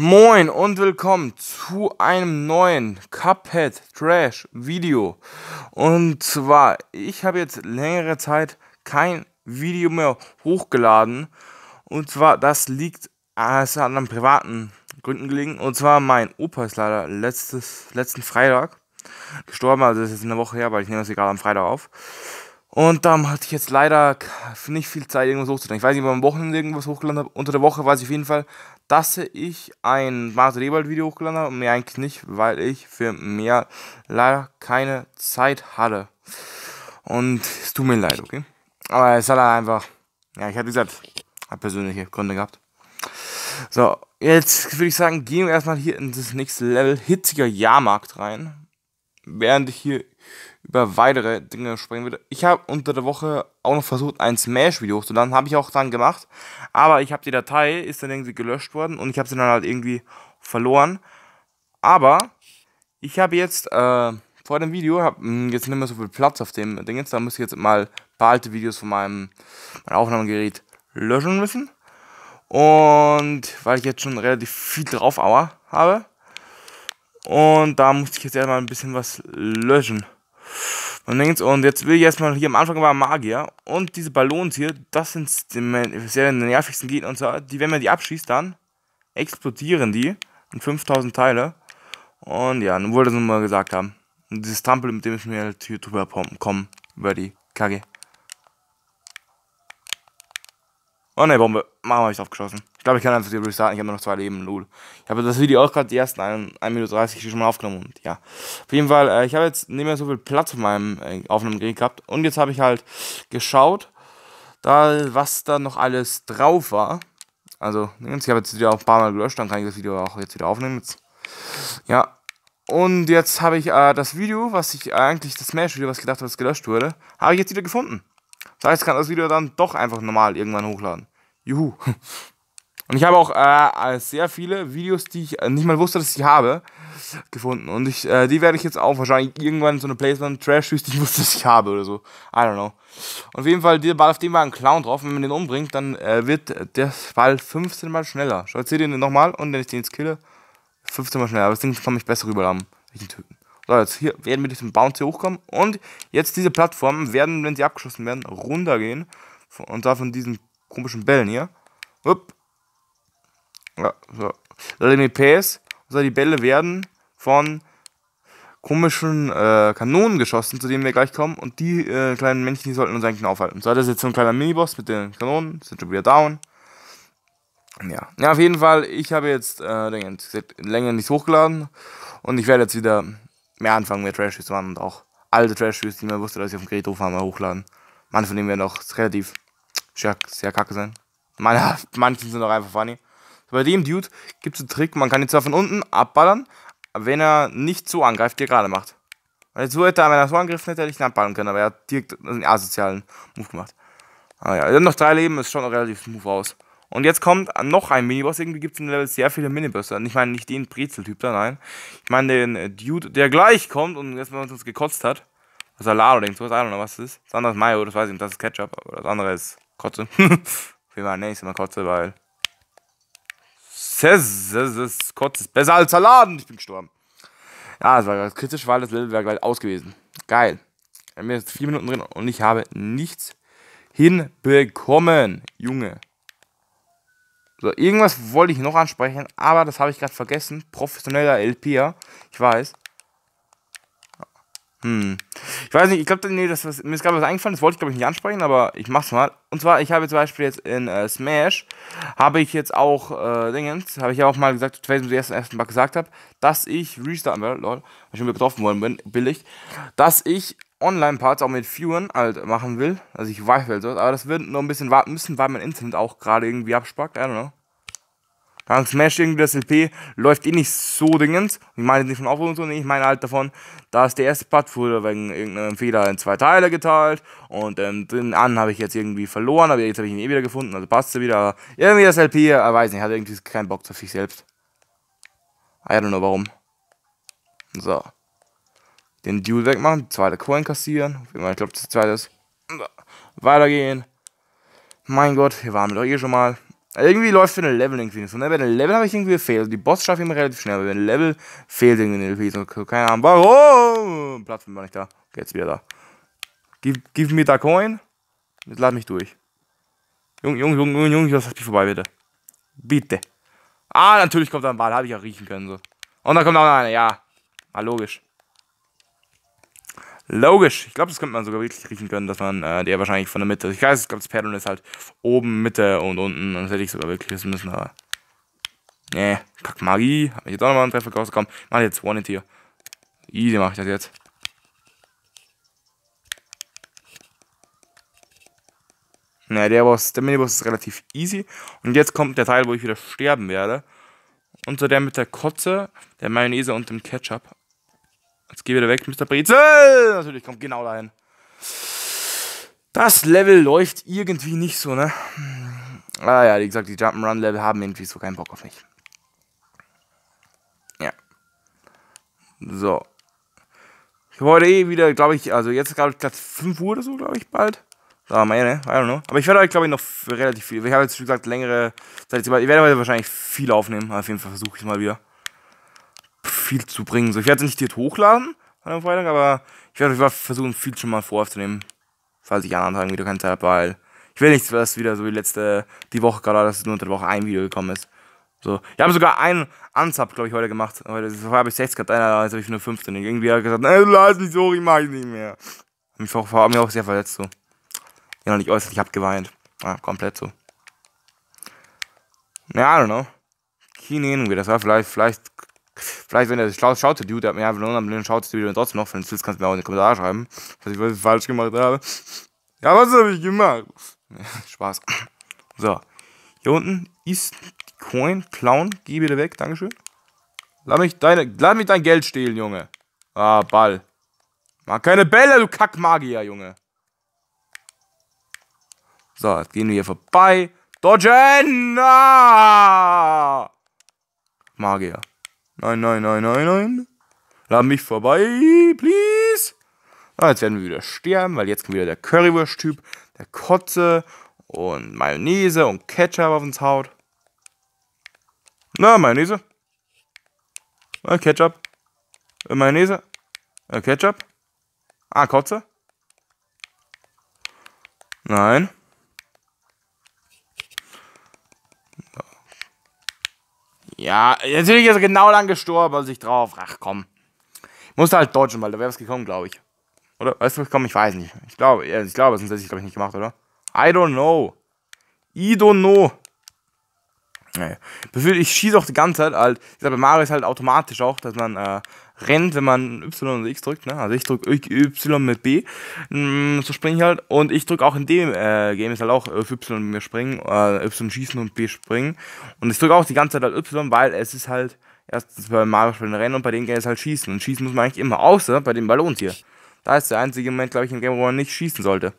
Moin und willkommen zu einem neuen Cuphead Trash Video. Und zwar, ich habe jetzt längere Zeit kein Video mehr hochgeladen. Und zwar, das liegt es anderen privaten Gründen gelegen. Und zwar, mein Opa ist leider letztes, letzten Freitag gestorben. Also das ist jetzt eine Woche her, weil ich nehme das hier gerade am Freitag auf. Und dann hatte ich jetzt leider nicht viel Zeit, irgendwas hochzuladen. Ich weiß nicht, ob ich am Wochenende irgendwas hochgeladen habe. Unter der Woche weiß ich auf jeden Fall, dass ich ein Martin Rebald-Video hochgeladen habe. Mehr eigentlich nicht, weil ich für mehr leider keine Zeit hatte. Und es tut mir leid, okay? Aber es hat einfach. Ja, ich hatte gesagt, hat persönliche Gründe gehabt. So, jetzt würde ich sagen, gehen wir erstmal hier in das nächste Level, hitziger Jahrmarkt rein. Während ich hier über weitere Dinge sprechen würde. Ich habe unter der Woche auch noch versucht, ein Smash-Video hochzuladen. Habe ich auch dann gemacht. Aber ich habe die Datei, ist dann irgendwie gelöscht worden und ich habe sie dann halt irgendwie verloren. Aber ich habe jetzt äh, vor dem Video, habe hm, jetzt nicht mehr so viel Platz auf dem Ding jetzt. Da muss ich jetzt mal ein paar alte Videos von meinem, meinem Aufnahmegerät löschen müssen. Und weil ich jetzt schon relativ viel drauf habe. Und da musste ich jetzt erstmal ein bisschen was löschen. Man denkt, und jetzt will ich erstmal hier am Anfang war Magier und diese Ballons hier, das sind sehr nervigsten Gegner und zwar, die, wenn man die abschießt, dann explodieren die in 5000 Teile. Und ja, nun wollte ich das nochmal gesagt haben. Und dieses Trampel, mit dem ich mir halt hier drüber kommen, über die Kacke. Oh ne, Bombe. Machen wir, ich drauf geschossen glaube, ich kann einfach die restarten. Ich habe noch zwei Leben, lol. Ich habe das Video auch gerade die ersten 1, Minute 30 schon mal aufgenommen. Und ja, auf jeden Fall, äh, ich habe jetzt nicht mehr so viel Platz auf meinem äh, Aufnahmegerät gehabt. Und jetzt habe ich halt geschaut, da, was da noch alles drauf war. Also, ich habe jetzt wieder auch ein paar Mal gelöscht, dann kann ich das Video auch jetzt wieder aufnehmen. Jetzt. Ja, und jetzt habe ich äh, das Video, was ich äh, eigentlich, das Smash-Video, was ich gedacht habe, das gelöscht wurde, habe ich jetzt wieder gefunden. Das heißt, ich kann das Video dann doch einfach normal irgendwann hochladen. Juhu. Und ich habe auch äh, sehr viele Videos, die ich äh, nicht mal wusste, dass ich habe, gefunden. Und ich, äh, die werde ich jetzt auch wahrscheinlich irgendwann so eine Placement Trash Shoes, die ich wusste, dass ich habe oder so. I don't know. Und auf jeden Fall, der Ball, auf dem war ein Clown drauf. wenn man den umbringt, dann äh, wird der Ball 15 Mal schneller. jetzt seht ihr den nochmal? Und wenn ich den jetzt kille, 15 Mal schneller. Aber das Ding kann mich besser rüberladen. Ich ihn töten. So, jetzt hier werden wir durch den Bounce hier hochkommen. Und jetzt diese Plattformen werden, wenn sie abgeschossen werden, runtergehen. Und zwar von diesen komischen Bällen hier. Upp, ja, so. René Pace soll die Bälle werden von komischen äh, Kanonen geschossen, zu denen wir gleich kommen. Und die äh, kleinen Männchen, die sollten uns eigentlich aufhalten. So, das ist jetzt so ein kleiner Miniboss mit den Kanonen, sind schon wieder down. Ja, ja auf jeden Fall, ich habe jetzt äh, länger nichts hochgeladen. Und ich werde jetzt wieder mehr anfangen, mehr Trash-Videos zu machen und auch alte Trash-Videos, die man wusste, dass ich auf dem Gerät drauf habe, mal hochladen. Manche von denen werden auch relativ sehr, sehr kacke sein. Meine, manche sind auch einfach funny. Bei dem Dude gibt es einen Trick, man kann ihn zwar von unten abballern, wenn er nicht so angreift, wie er gerade macht. Weil hätte er, wenn er so angegriffen hätte, hätte ich ihn abballern können, aber er hat direkt einen asozialen Move gemacht. Ah ja, wir haben noch drei Leben, ist schon relativ smooth aus. Und jetzt kommt noch ein Miniboss. Irgendwie gibt es in dem Level sehr viele Minibösse. Ich meine nicht den Brezeltyp da, nein. Ich meine den äh, Dude, der gleich kommt und jetzt mal uns gekotzt hat. Das also ist Lalo, denkst du, was? I was das ist. Das andere ist Mayo, das weiß ich nicht. Das ist Ketchup, aber das andere ist Kotze. Wie war, nee, ist immer Kotze, weil Kotz ist besser als Saladen. Ich bin gestorben. Ja, es war kritisch, weil das Level war gleich aus gewesen. Geil. Wir haben jetzt vier Minuten drin und ich habe nichts hinbekommen, Junge. So, irgendwas wollte ich noch ansprechen, aber das habe ich gerade vergessen. Professioneller LPer, ich weiß. Hm. Ich weiß nicht, ich glaube, nee, das, was, mir ist gerade was eingefallen, das wollte ich glaube ich nicht ansprechen, aber ich mach's mal. Und zwar, ich habe zum Beispiel jetzt in äh, Smash, habe ich jetzt auch, äh, Dingens, habe ich ja auch mal gesagt, weil ich weiß nicht, ersten, ersten Mal gesagt habe, dass ich restarten werde, lol, weil ich schon getroffen worden bin, billig, dass ich Online-Parts auch mit Viewern halt machen will. Also ich weiß halt so, aber das wird noch ein bisschen warten müssen, weil mein Internet auch gerade irgendwie abspackt, I don't know. Dann Smash irgendwie das LP, läuft eh nicht so dringend. Ich meine nicht von Aufruf und so, nee, ich meine halt davon, dass der erste Part wurde wegen irgendeinem Fehler in zwei Teile geteilt und ähm, den an habe ich jetzt irgendwie verloren, aber jetzt habe ich ihn eh wieder gefunden, also passt er wieder. irgendwie das LP, ich äh, weiß nicht, hat irgendwie keinen Bock auf sich selbst. I don't know warum. So. Den Duel wegmachen, zweite Coin kassieren. Ich glaube, das zweite ist. Weitergehen. Mein Gott, hier waren wir doch eh schon mal. Irgendwie läuft für ein Level irgendwie nicht so. Ne? Bei den Level habe ich irgendwie gefehlt. Also die Boss schaffe ich immer relativ schnell, aber bei den Level fehlt irgendwie nicht so. Keine Ahnung, warum? Plattform war nicht da. Okay, jetzt wieder da. Give, give me da coin. Jetzt lad mich durch. Junge, Junge, Junge, Junge, Junge, lass mich vorbei, bitte. Bitte. Ah, natürlich kommt da ein Ball. Habe ich ja riechen können, so. Und dann kommt noch einer, ja. War ah, logisch. Logisch. Ich glaube, das könnte man sogar wirklich riechen können, dass man äh, der wahrscheinlich von der Mitte. Ich weiß, ich glaube, das Perdon ist halt oben, Mitte und unten. Und das hätte ich sogar wirklich wissen müssen, aber. Nee, kack Magie. Hab ich jetzt auch nochmal einen Treffer rausgekommen. Mach jetzt One Tier. Easy mach ich das jetzt. Na, der Boss, der Miniboss ist relativ easy. Und jetzt kommt der Teil, wo ich wieder sterben werde. Unter der mit der Kotze, der Mayonnaise und dem Ketchup. Jetzt geh wieder weg, Mr. Brezel! Natürlich kommt genau dahin. Das Level läuft irgendwie nicht so, ne? Hm. Ah ja, wie gesagt, die Jump'n'Run-Level haben irgendwie so keinen Bock auf mich. Ja. So. Ich habe heute eh wieder, glaube ich, also jetzt glaube ich gerade 5 Uhr oder so, glaube ich, bald. Da mal, ne? I don't know. Aber ich werde euch, glaube ich, noch relativ viel. Ich habe jetzt, wie gesagt, längere Zeit. Ich werde heute wahrscheinlich viel aufnehmen. Auf jeden Fall versuche ich es mal wieder viel zu bringen. So, ich werde es nicht direkt hochladen am Freitag, aber ich werde versuchen, viel schon mal voraufzunehmen. Falls ich an anderen Tagen wieder keine Zeit habe, weil ich will nicht, dass wieder so wie letzte, die Woche gerade, dass nur unter der Woche ein Video gekommen ist. So. Ich habe sogar einen Unsub, glaube ich, heute gemacht. Heute habe ich 6 gehabt, einer, jetzt habe ich nur 15. Und irgendwie hat er gesagt, ey, lass mich so, ich mache ich nicht mehr. Mich auch, hat mich auch sehr verletzt, so. Ja, noch nicht äußerlich, ich habe geweint. Ja, komplett so. Ja, I don't know. Keine Ahnung, wie das war. Vielleicht, vielleicht Vielleicht, wenn er sich schaut, schaut der Dude, hat mir einfach nur am Leben schaut das Video trotzdem noch. Wenn du willst, kannst du mir auch in die Kommentare schreiben, dass ich was falsch gemacht habe. Ja, was habe ich gemacht? Spaß. So. Hier unten ist die Coin, Clown, geh wieder weg, Dankeschön. Lass mich, deine, lass mich dein Geld stehlen, Junge. Ah, Ball. Mach keine Bälle, du Kackmagier, Junge. So, jetzt gehen wir hier vorbei. Dodgen! Ah! Magier. Nein, nein, nein, nein, nein. Lass mich vorbei, please. Ah, jetzt werden wir wieder sterben, weil jetzt kommt wieder der Currywurst-Typ, der Kotze und Mayonnaise und Ketchup auf uns haut. Na, Mayonnaise. Äh, Ketchup. Äh, Mayonnaise. Äh, Ketchup. Ah, Kotze. Nein. Ja, natürlich ist er genau dann gestorben, als ich drauf. Ach komm. Musste halt dodgen, weil da wäre was gekommen, glaube ich. Oder? Weißt du, gekommen? ich weiß nicht. Ich glaube, ich glaube, sonst hätte ich glaube ich nicht gemacht, oder? I don't know. I don't know. Naja. Ich schieße auch die ganze Zeit halt. Ich sag, bei Mario ist halt automatisch auch, dass man äh, rennt, wenn man Y und X drückt. Ne? Also ich drücke Y mit B, mm, so springe ich halt. Und ich drücke auch in dem äh, Game ist halt auch äh, auf Y mit mir springen, äh, Y schießen und B springen. Und ich drücke auch die ganze Zeit halt Y, weil es ist halt erstens bei Mario spielen Rennen und bei dem Game ist halt Schießen. Und Schießen muss man eigentlich immer, außer bei den Ballons hier. Da ist der einzige Moment, glaube ich, im Game, wo man nicht schießen sollte.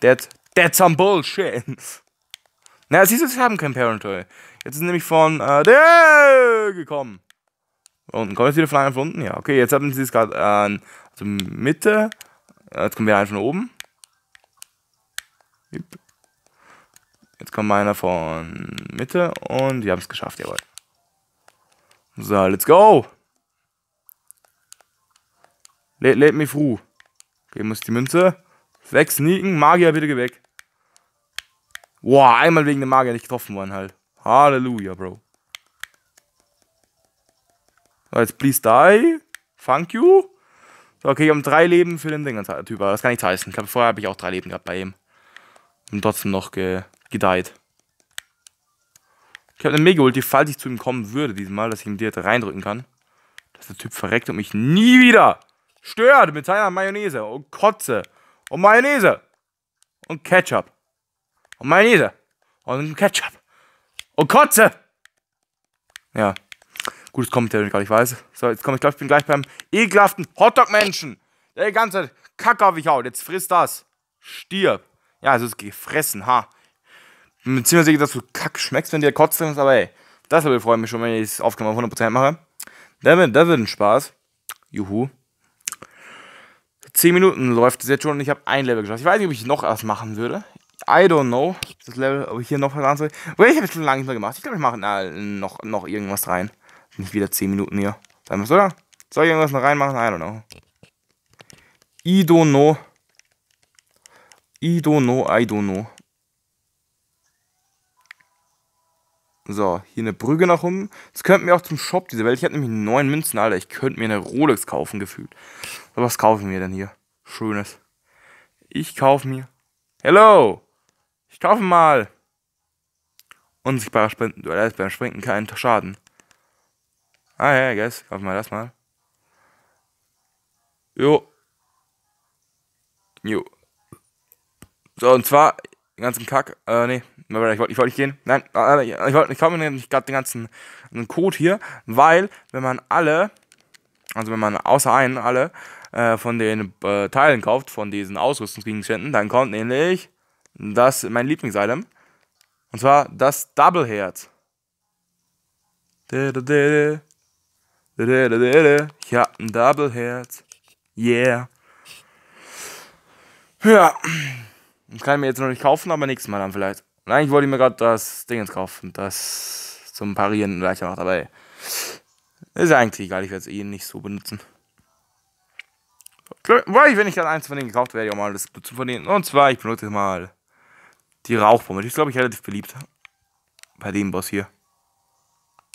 That's, that's some bullshit. Na, siehst du, sie haben kein Parent Jetzt ist nämlich von äh, der gekommen. Und kommen jetzt wieder von einem von unten. Ja, okay, jetzt haben sie es gerade äh, also Mitte. Jetzt kommen wir einen von oben. Jetzt kommt einer von Mitte und wir haben es geschafft, jawohl. So, let's go! Let, let me through. Okay, muss die Münze. Weg, sneaken. Magier, bitte geh weg. Boah, einmal wegen dem Magier nicht getroffen worden halt. Halleluja, Bro. So, jetzt please die. Thank you. So, okay, ich habe drei Leben für den Dinger-Typ. Also, das kann nichts heißen. Ich glaube, vorher habe ich auch drei Leben gehabt bei ihm. Und trotzdem noch ge gedeiht. Ich habe eine Mega-Ulti, falls ich zu ihm kommen würde diesmal, dass ich ihm direkt reindrücken kann. Dass der Typ verreckt und mich nie wieder stört mit seiner Mayonnaise und Kotze und Mayonnaise und Ketchup und Mayonnaise und Ketchup und kotze. Ja. Gutes Commentary gerade, ich weiß. So, jetzt komme ich, glaube ich, bin gleich beim ekelhaften Hotdog-Menschen. Der die ganze Zeit Kacke auf mich haut. Jetzt frisst das. Stirb. Ja, es ist gefressen, ha. Beziehungsweise, dass du kack schmeckst, wenn dir kotzt drin ist, aber ey. Deshalb freue ich mich schon, wenn ich es aufgenommen 100% mache. Das wird, das wird ein Spaß. Juhu. 10 Minuten läuft es jetzt schon und ich habe ein Level geschafft. Ich weiß nicht, ob ich noch erst machen würde. I don't know, das Level, ob ich hier noch ran soll. Okay, ich habe schon lange nicht mehr gemacht. Ich glaube, ich mache noch, noch irgendwas rein. Nicht wieder 10 Minuten hier. Sagen wir oder? Soll ich irgendwas noch reinmachen? I don't know. I don't know. I don't know, I don't know. So, hier eine Brücke nach oben. Jetzt könnten wir auch zum Shop diese Welt. Ich hatte nämlich neun Münzen, Alter. Ich könnte mir eine Rolex kaufen, gefühlt. Aber was kaufen wir denn hier? Schönes. Ich kaufe mir. Hello! Ich kaufe mal. Unsichtbarer Sprinten. Du erlässt beim Sprinten keinen Schaden. Ah ja, I guess. Kaufen wir das mal. Jo. Jo. So, und zwar den ganzen Kack. Äh, nee, ich wollte ich wollt nicht gehen. Nein, ah, ah, ich wollte ich kaufe mir nicht gerade den ganzen einen Code hier, weil wenn man alle, also wenn man außer einen alle äh, von den äh, Teilen kauft, von diesen Ausrüstungsgegenständen, dann kommt nämlich das mein Lieblings-Item. Und zwar das Double Herz. Ich hab ein Double Herz. Yeah. Ja. Das kann ich mir jetzt noch nicht kaufen, aber nächstes Mal dann vielleicht. Und eigentlich wollte ich mir gerade das Ding jetzt kaufen. Das zum Parieren leichter macht, aber ey. Ist eigentlich egal, ich werde es eh nicht so benutzen. Wobei, wenn ich dann eins von denen gekauft werde, ich auch mal das zu verdienen. Und zwar, ich benutze mal die Rauchbombe. Die ist, glaube ich, relativ beliebt. Bei dem Boss hier.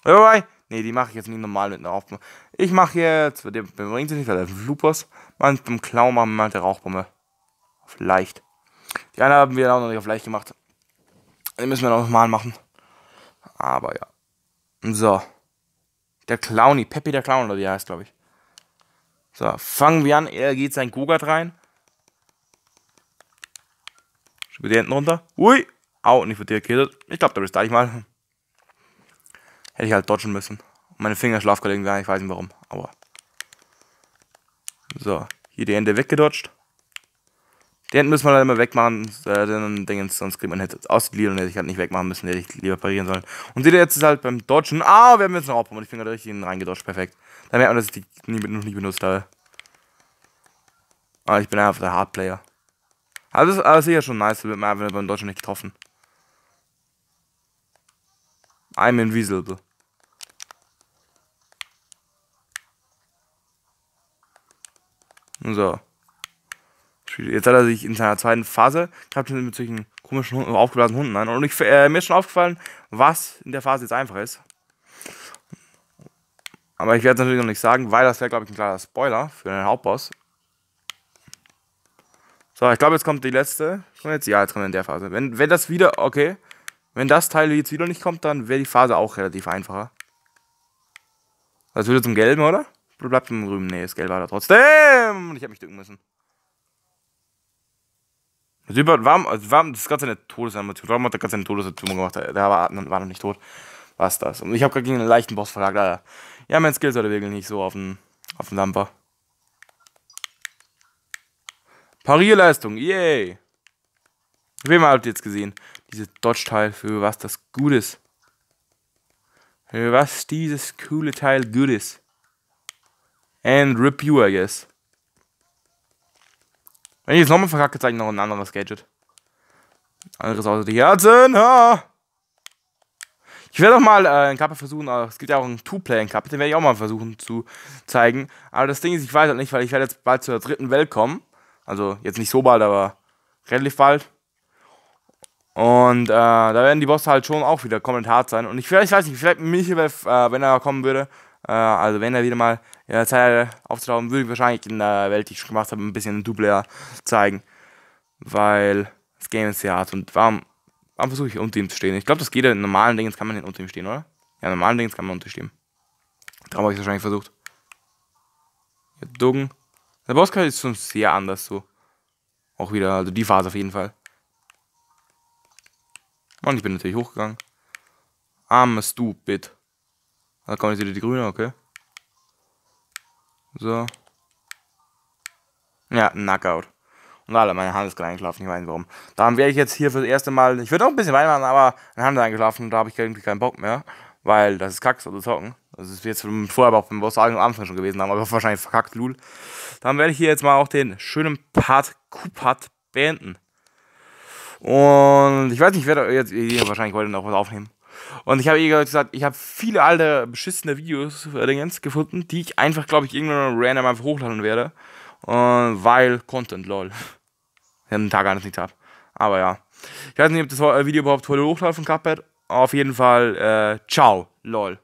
Bye Ne, die mache ich jetzt nicht normal mit einer Rauchbombe. Ich mache jetzt, der bringt sie nicht, weil der Flugboss. Man, beim Klau machen wir mal eine Rauchbombe. Auf leicht. Die eine haben wir auch noch nicht auf leicht gemacht. Den müssen wir noch mal machen. Aber ja. So. Der Clowny, Peppy der Clown, oder wie er heißt, glaube ich. So, fangen wir an. Er geht sein Gugat rein. Mit den Händen runter. Ui. Au, nicht mit dir gekillt. Ich glaube, da bist du eigentlich mal. Hätte ich halt dodgen müssen. Meine Finger schlafkollegen gar nicht, ich weiß nicht warum. Aua. So. Hier die Hände weggedodged. Die Enten müssen wir dann immer wegmachen. Äh, den Dingens, sonst kriegt man Hits. Aus die Lidl hätte ich halt nicht wegmachen müssen, hätte ich lieber parieren sollen. Und seht ihr, jetzt ist halt beim Dodgen. Ah, wir haben jetzt noch Aufbau. Und ich Finger richtig reingedodged. Perfekt. Dann merkt man, dass ich die nie, noch nie benutzt habe. Aber ich bin einfach der Hardplayer. Aber das, ist sicher schon nice, wenn man einfach in Deutschland nicht getroffen. I'm invisible. So. Jetzt hat er sich in seiner zweiten Phase gehabt mit solchen komischen Hunden, aufgeblasenen Hunden an. Und ich, äh, mir ist schon aufgefallen, was in der Phase jetzt einfach ist. Aber ich werde es natürlich noch nicht sagen, weil das wäre, glaube ich, ein klarer Spoiler für den Hauptboss. So, ich glaube, jetzt kommt die letzte. Kommt jetzt, ja, jetzt kommt in der Phase. Wenn, wenn das wieder, okay. Wenn das Teil jetzt wieder nicht kommt, dann wäre die Phase auch relativ einfacher. Das würde zum Gelben, oder? Oder bleibt im Grünen? Nee, das Gelb war da trotzdem. Und ich habe mich dücken müssen. Sübert, warum, also warum das Ganze eine Todesanimation? Warum hat er Ganze eine Todesanimation gemacht? Der war, war noch nicht tot. Was das? Und ich habe gerade gegen einen leichten Boss verlagert. Alter. Ja, mein Skill sollte wirklich nicht so auf den, auf den Lamper. Parierleistung, yay! Wem habt ihr jetzt gesehen? Dieses Dodge-Teil, für was das gut ist. Für was dieses coole Teil gut ist. And rip you, I guess. Wenn ich jetzt nochmal verkacke, zeige ich noch ein anderes Gadget. Anderes außer die Herzen. Ha! Ich werde auch mal äh, einen Kappe versuchen, aber äh, es gibt ja auch einen Two-Player-Kappe, den werde ich auch mal versuchen zu zeigen. Aber das Ding ist, ich weiß halt nicht, weil ich werde jetzt bald zur dritten Welt kommen. Also jetzt nicht so bald, aber relativ bald. Und äh, da werden die Bosse halt schon auch wieder komplett hart sein. Und ich vielleicht weiß nicht, vielleicht Michel, äh, wenn er kommen würde, äh, also wenn er wieder mal in der Zeit aufzutauchen, würde ich wahrscheinlich in der Welt, die ich schon gemacht habe, ein bisschen Double zeigen. Weil das Game ist sehr hart. Und warum, warum versuche ich unter ihm zu stehen? Ich glaube, das geht ja in normalen Dingen, kann man nicht unter ihm stehen, oder? Ja, in normalen Dingen kann man unter ihm stehen. Darum habe ich es wahrscheinlich versucht. Ja, Duggen. Der Bosskampf ist schon sehr anders so. Auch wieder, also die Phase auf jeden Fall. Und ich bin natürlich hochgegangen. Arme Stupid. Da kommen jetzt wieder die Grüne, okay. So. Ja, Knockout. Und alle, meine Hand ist gerade eingeschlafen, ich weiß nicht warum. Darum werde ich jetzt hier für das erste Mal, ich würde auch ein bisschen weitermachen, aber meine Hand ist eingeschlafen und da habe ich irgendwie keinen Bock mehr weil das ist Kack, so zu zocken. Das ist jetzt vorher aber auch beim Boss am Anfang schon gewesen, aber wahrscheinlich verkackt, lul. Dann werde ich hier jetzt mal auch den schönen Part Q-Part beenden. Und ich weiß nicht, ich werde jetzt wahrscheinlich heute noch was aufnehmen. Und ich habe eh gesagt, ich habe viele alte beschissene Videos übrigens äh, gefunden, die ich einfach, glaube ich, irgendwann random einfach hochladen werde. Und weil Content, lol. Ich habe einen Tag gar nicht ab. Aber ja. Ich weiß nicht, ob das Video überhaupt heute hochladen von Cuphead auf jeden Fall, äh, ciao, lol.